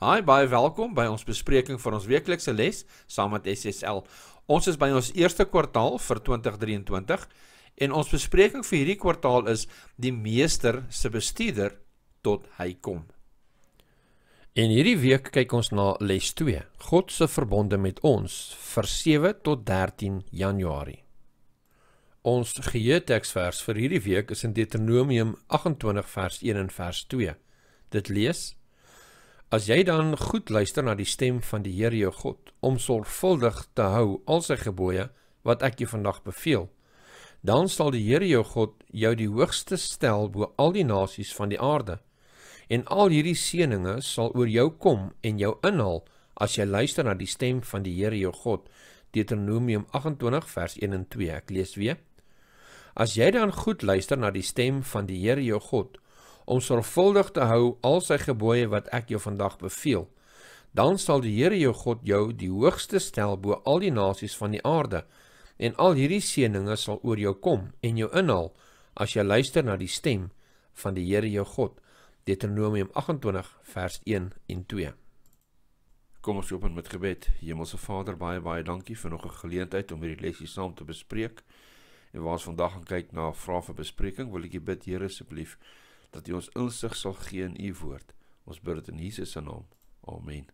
Hi, baie welkom by ons bespreking van ons weeklikse les saam met SSL. Ons is by ons eerste kwartaal vir 2023 en ons bespreking vir hierdie kwartaal is die meester se bestuurder tot hy kom. En hierdie week kyk ons na les 2, God se verbonde met ons vir 7 tot 13 Januarie. Ons geheueteksvers vir hierdie week is in Deuteronomium 28 vers 1 en vers 2. Dit lees: As jy dan goed luister na die stem van die Here jou God om sorgvuldig te hou al sy gebooie wat ek jou vandag beveel, dan sal die Here jou God jou die hoogste stel bo al die nasies van die aarde. En al hierdie seënings sal oor jou kom en jou inhaal as jy luister na die stem van die Here jou God. Deuteronomium 28 vers 1 en 2. Ek lees weer. As jy dan goed luister na die stem van die Here jou God, om sorgvuldig te hou al sy gebooie wat ek jou vandag beveel. Dan sal die Here jou God jou die hoogste stel bo al die nasies van die aarde en al hierdie seëninge sal oor jou kom en jou inhaal as jy luister na die stem van die Here jou God. Deuteronomium 28 vers 1 en 2. Kom ons open met gebed. Hemelse Vader, baie baie dankie vir nog 'n geleentheid om hierdie lesie saam te bespreek. En waar ons vandag gaan kyk na 'n vraag vir bespreking, wil ek bid Here asseblief dat U ons insig sal gee in U woord. Ons bid dit in Jesus se naam. Amen.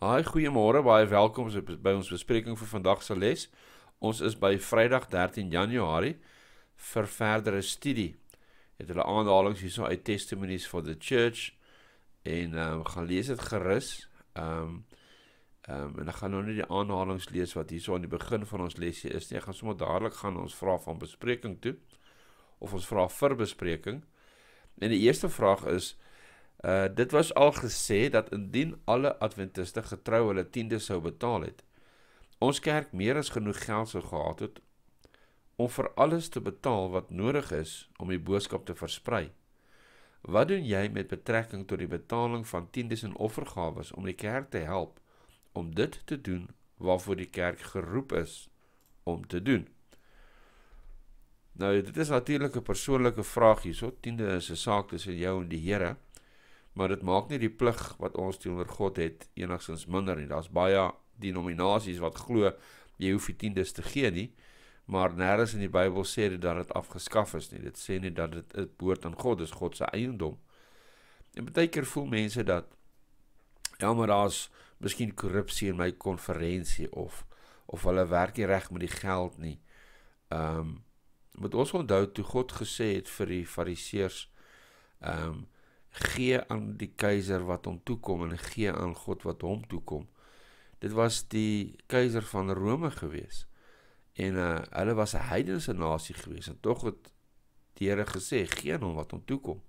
Haai, goeiemôre. Baie welkom by ons bespreking vir vandag se les. Ons is by Vrydag 13 Januarie vir verdere studie. Het hulle aanhalinge hierso uit Testimonies for the Church en ehm um, gaan lees dit gerus. Ehm um, Um, en dan gaan nou net die aanhalinge lees wat hierso aan die begin van ons lesie is. Nee, ek gaan sommer dadelik gaan ons vra van bespreking toe of ons vra vir bespreking. En die eerste vraag is uh dit was al gesê dat indien alle adventiste getrou hulle tiende sou betaal het. Ons kerk meer as genoeg geld sou gehad het om vir alles te betaal wat nodig is om die boodskap te versprei. Wat doen jy met betrekking tot die betaling van tiendes en offergawe om die kerk te help om dit te doen waarvoor die kerk geroep is om te doen? Nou dit is natuurlik 'n persoonlike vraag hierso. Tiende is 'n saak tussen jou en die Here. Maar dit maak nie die plig wat ons teenoor God het enigsins minder nie. Daar's baie denominasies wat glo jy hoef die tiendes te gee nie, maar nêrens in die Bybel sê dit dat dit afgeskaf is nie. Dit sê nie dat dit behoort aan God, dis God se eiendom. En baie keer voel mense dat ja, maar daar's miskien korrupsie in my konferensie of of hulle werk nie reg met die geld nie. Ehm um, moet ons onthou toe God gesê het vir die fariseërs ehm um, gee aan die keiser wat hom toekom en gee aan God wat hom toekom. Dit was die keiser van Rome gewees. En uh hulle was 'n heidense nasie gewees en tog het die Here gesê gee aan hom wat hom toekom.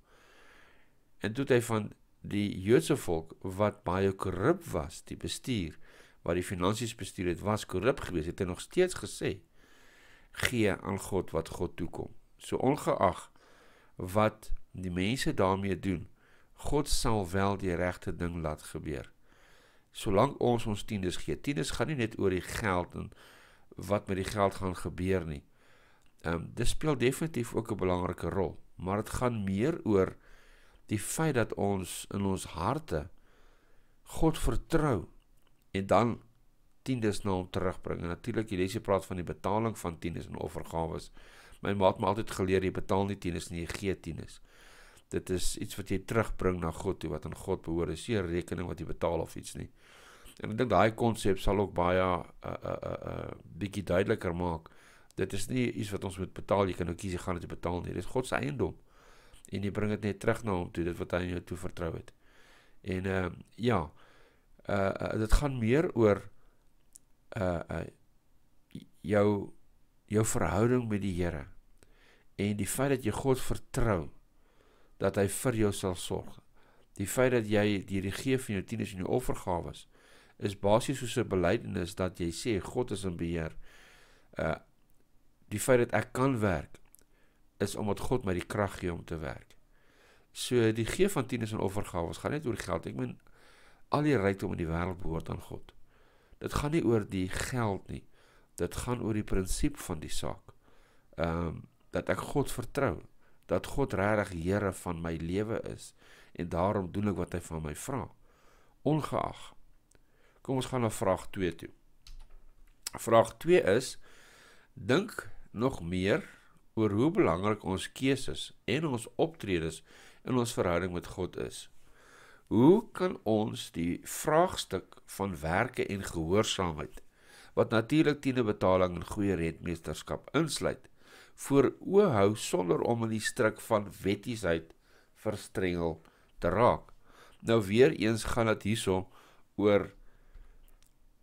En toe het hy van die Joodse volk wat baie korrup was, die bestuur wat die finansies bestuur het was korrup geweest het hy nog steeds gesê gee aan God wat God toekom. So ongeag wat die mense daarmee doen, God sal wel die regte ding laat gebeur. Solank ons ons tiendes gee. Tiendes gaan nie net oor die geld en wat met die geld gaan gebeur nie. Ehm um, dit speel definitief ook 'n belangrike rol, maar dit gaan meer oor die feit dat ons in ons harte God vertrou en dan tiendes na hom terugbring. En natuurlik die lesie praat van die betaling van tiendes en offergawes. My ma het my altyd geleer jy betaal nie tiendes nie, jy gee tiendes. Dit is iets wat jy terugbring na God toe wat aan God behoort. Dis nie 'n rekening wat jy betaal of iets nie. En ek dink daai konsep sal ook baie 'n uh, 'n uh, 'n uh, bietjie duideliker maak. Dit is nie iets wat ons moet betaal. Jy kan ook nou kies jy gaan dit betaal nie. Dit is God se eiendom. En jy bring dit net terug na hom toe dit wat hy aan jou toe vertrou het. En ehm uh, ja. Uh, uh dit gaan meer oor Uh, uh jou jou verhouding met die Here en die feit dat jy God vertrou dat hy vir jou sal sorg. Die feit dat jy hierdie gee van jou tieners en jou offergawe is, is basies soos 'n belydenis dat jy sê God is in beheer. Uh die feit dat ek kan werk is omdat God my die krag gee om te werk. So die gee van tieners en offergawe gaan net oor geld. Ek meen al die rykdom in die wêreld behoort aan God dit gaan nie oor die geld nie. Dit gaan oor die prinsip van die saak. Ehm um, dat ek God vertrou, dat God regtig Here van my lewe is en daarom doen ek wat hy van my vra. Ongeag. Kom ons gaan na vraag 2 toe. Vraag 2 is dink nog meer oor hoe belangrik ons keuses en ons optredes in ons verhouding met God is. Hoe kan ons die vraagstuk van werke en gehoorsaamheid wat natuurlik tiene betaling en goeie redmeesterskap insluit voor o hou sonder om in die struik van wettiesheid verstrengel te raak? Nou weer eens gaan dit hierso oor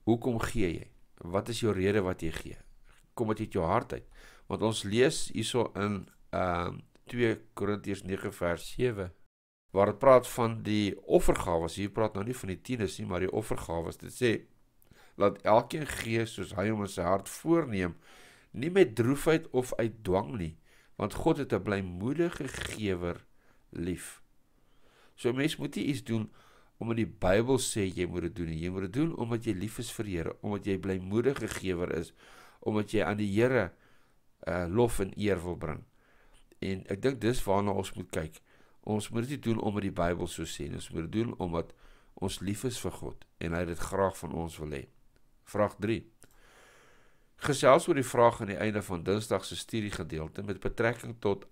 hoekom gee jy? Wat is jou rede wat jy gee? Kom dit uit jou hart uit? Want ons lees hierso in ehm uh, 2 Korintiërs 9 vers 7 waar dit praat van die offergawe, as hier praat nou nie van die tiendes nie, maar die offergawe, dit sê laat elkeen gee soos hy hom in sy hart voorneem, nie met droefheid of uit dwang nie, want God het 'n blymoedige gewer lief. So mens moet nie iets doen omdat die Bybel sê jy moet dit doen nie. Jy moet dit doen omdat jy lief is vir die Here, omdat jy blymoedige gewer is, omdat jy aan die Here uh lof en eer wil bring. En ek dink dis waarna ons moet kyk. Ons moet dit nie doen omdat die Bybel so sê nie, ons moet dit doen omdat ons lief is vir God en hy dit graag van ons wil hê. Vraag 3. Gesels oor die vraag aan die einde van Dinsdag se studiegedeelte met betrekking tot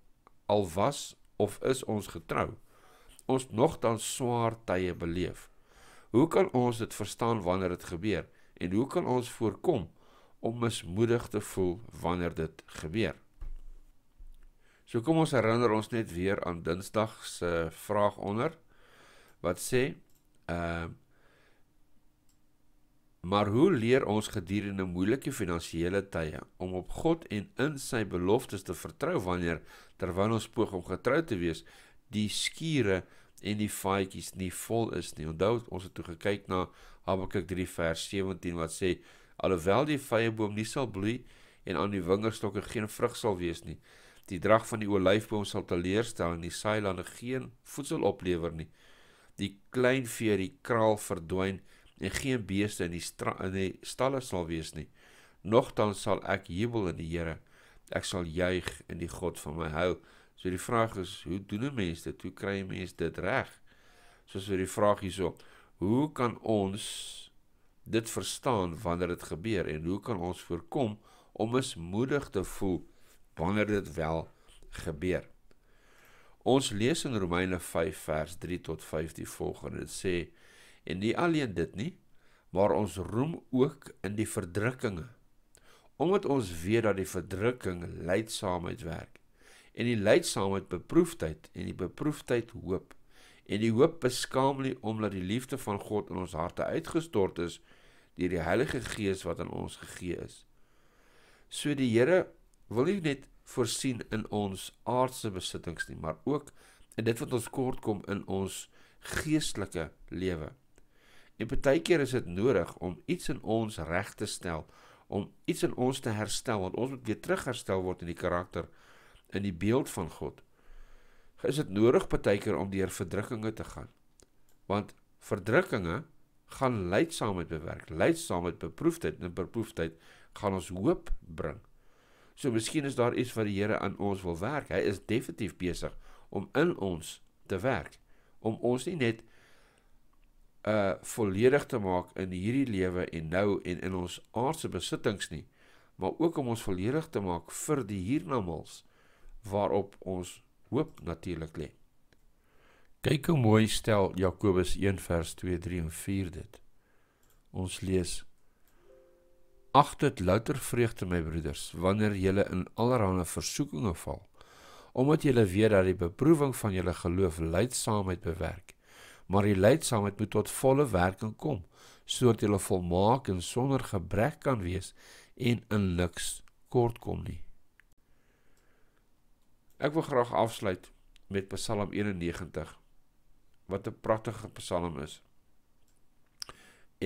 al was of is ons getrou? Ons nog dan swaar tye beleef. Hoe kan ons dit verstaan wanneer dit gebeur en hoe kan ons voorkom om mismoedig te voel wanneer dit gebeur? So kom ons herinner ons net weer aan Dinsdag se vraag onder wat sê ehm uh, maar hoe leer ons gedurende moeilike finansiële tye om op God en in sy beloftes te vertrou wanneer terwyl ons poog om getrou te wees die skure en die faatjies nie vol is nie. Onthou ons het toe gekyk na Habakuk 3 vers 17 wat sê alhoewel die vyeboom nie sal bloei en aan die wingerdstokke geen vrug sal wees nie Die drag van die olyfboom sal teleerstel en die saailande geen voedsel oplewer nie. Die klein vee, die kraal verdwyn en geen beeste in die in die stalle sal wees nie. Nogtans sal ek jubel in die Here. Ek sal juig in die God van my hou. So die vraag is, hoe doen 'n mens dit? Hoe kry 'n mens dit reg? Soos vir die vraag hierop, hoe kan ons dit verstaan wanneer dit gebeur en hoe kan ons voorkom om mismoedig te voel? wanneer dit wel gebeur. Ons lees in Romeine 5 vers 3 tot 5 die volgende sê en nie alleen dit nie, maar ons roem ook in die verdrukkinge omdat ons weet dat die verdrukking lydsaamheid werk en die lydsaamheid beproefdheid en die beproefdheid hoop en die hoop beskaam nie omdat die liefde van God in ons harte uitgestort is deur die Heilige Gees wat aan ons gegee is. So die Here wil nie net voorsien in ons aardse besittings nie, maar ook en dit wat ons kort kom in ons geestelike lewe. En baie keer is dit nodig om iets in ons reg te stel, om iets in ons te herstel want ons moet weer terugherstel word in die karakter in die beeld van God. Is dit nodig baie keer om deur verdrukkinge te gaan? Want verdrukkinge gaan lei saam met bewerk, lei saam met beproefdheid en beproefdheid gaan ons hoop bring. So miskien is daar iets wat die Here aan ons wil werk. Hy is definitief besig om in ons te werk om ons nie net uh volledig te maak in hierdie lewe en nou en in ons aardse besittings nie, maar ook om ons volledig te maak vir die hiernamaals waarop ons hoop natuurlik lê. Kyk hoe mooi stel Jakobus 1 vers 2, 3 en 4 dit. Ons lees Ag dit louter vreugde my broeders wanneer julle in allerlei versoekinge val omdat julle weet dat die beproewing van julle geloof lydsaamheid bewerk maar die lydsaamheid moet tot volle werking kom sodat julle volmaak en sonder gebrek kan wees en in niks kort kom nie Ek wil graag afsluit met Psalm 91 wat 'n pragtige psalm is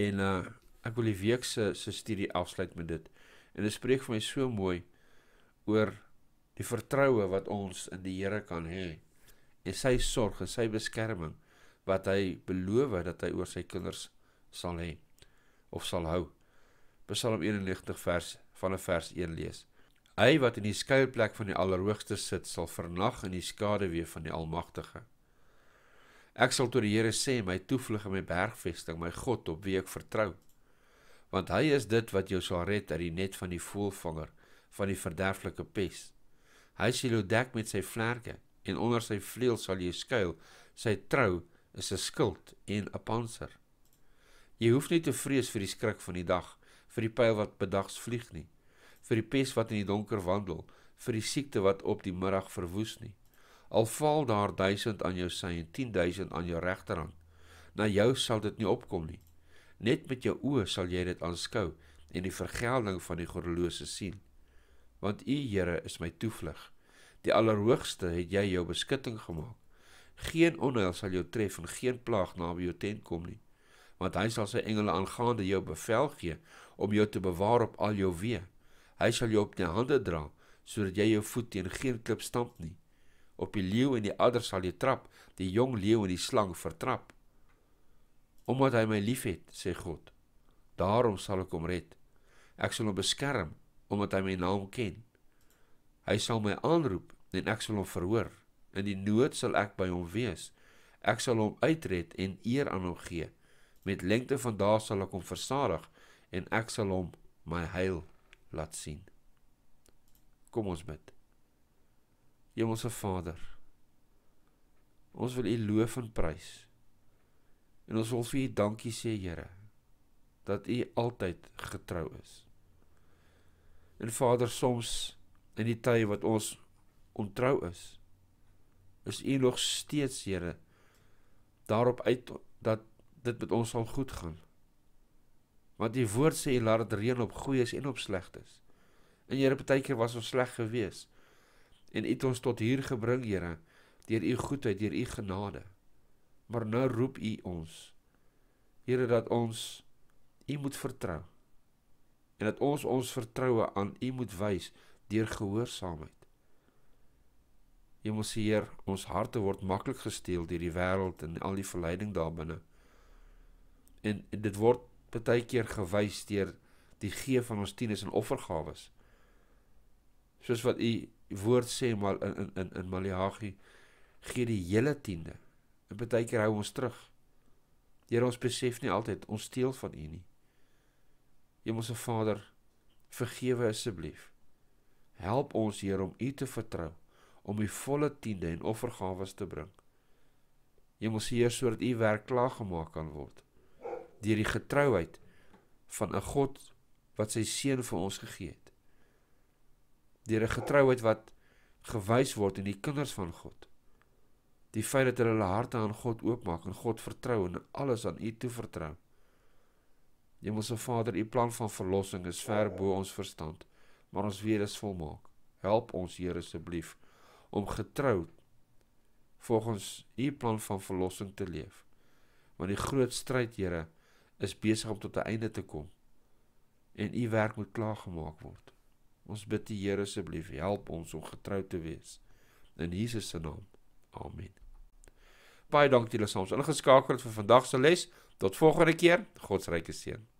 en uh ek wil die week se se studie afsluit met dit. En dit spreek vir my so mooi oor die vertroue wat ons in die Here kan hê en sy sorg en sy beskerming wat hy beloof dat hy oor sy kinders sal hê of sal hou. Psalm 91 vers van 'n vers 1 lees. Hy wat in die skuilplek van die Allerhoogste sit, sal vernag in die skaduwee van die Almagtige. Ek sal tot die Here sê, my toevlug en my bergvesting, my God op wie ek vertrou want hy is dit wat jou sal red uit die net van die voelvanger van die verderflike pes. Hy sal jou dek met sy vlerke en onder sy vleuel sal jy skuil. Sy trou is 'n skild en 'n panser. Jy hoef nie te vrees vir die skrik van die dag, vir die pyl wat bedags vlieg nie, vir die pes wat in die donker wandel, vir die siekte wat op die middag verwoes nie. Al val daar 1000 aan jou sy en 10000 aan jou regterhand, na jou sal dit nie opkom nie. Net met jou oë sal jy dit aanskou en die vergelding van die goddelose sien. Want U Here is my toevlug. Die Allerhoogste het jy jou beskutting gemaak. Geen onheil sal jou tref en geen plaag naby jou tent kom nie, want hy sal sy engele aangaande jou bevel gee om jou te bewaar op al jou weë. Hy sal jou op sy hande dra sodat jy jou voet teen geen klip stamp nie. Op die leeu en die adder sal jy trap, die jong leeu en die slang vertrap. Omdat hy my liefhet, sê God, daarom sal ek hom red. Ek sal hom beskerm omdat hy my naam ken. Hy sal my aanroep en ek sal hom verhoor. In die nood sal ek by hom wees. Ek sal hom uitred en eer aan hom gee. Met lengte van dae sal ek hom versadig en ek sal hom my heil laat sien. Kom ons bid. Hemelse Vader, ons wil U loof en prys. En ons wil vir U dankie sê, Here, dat U altyd getrou is. En Vader, soms in die tye wat ons ontrou is, is U nog steeds, Here, daarop uit dat dit met ons sal goed gaan. Want U woord sê U laat dit reën op goeies en op slegtes. En Here, baie keer was ons sleg geweest en U het ons tot hier gebring, Here, deur U goedheid, deur U genade maar nou roep u ons Here dat ons u moet vertrou en dat ons ons vertroue aan u moet wys deur gehoorsaamheid. Jy moet sê Heer, ons harte word maklik gesteel deur die wêreld en al die verleiding daarbinne. En, en dit word baie keer gewys deur die gee van ons tieners en offergawes. Soos wat u woord sê maar in in in Maleagi gee die hele tiende En baie keer hou ons terug. Here, ons besef nie altyd ons steel van U nie. Hemelse Vader, vergewe asseblief. Help ons, Here, om U te vertrou, om U volle tiende en offergawe te bring. Hemelse Heer, sodat U werk klaar gemaak kan word deur die getrouheid van 'n God wat sy seun vir ons gegee het. Deur 'n getrouheid wat gewys word in die kinders van God die feit dat hulle hulle harte aan God oopmaak en God vertrou en alles aan U toevertrou. Hemelse Vader, U plan van verlossing is ver bo ons verstand, maar ons weet dit is volmaak. Help ons, Here, asseblief om getrou volgens U plan van verlossing te leef. Want die groot stryd, Here, is besig om tot 'n einde te kom en U werk moet klaar gemaak word. Ons bid die Here asseblief, help ons om getrou te wees in Jesus se naam. Amen. Baie dankie dat julle soms ingeskakel het vir vandag se les. Tot volgende keer. God se ryke seën.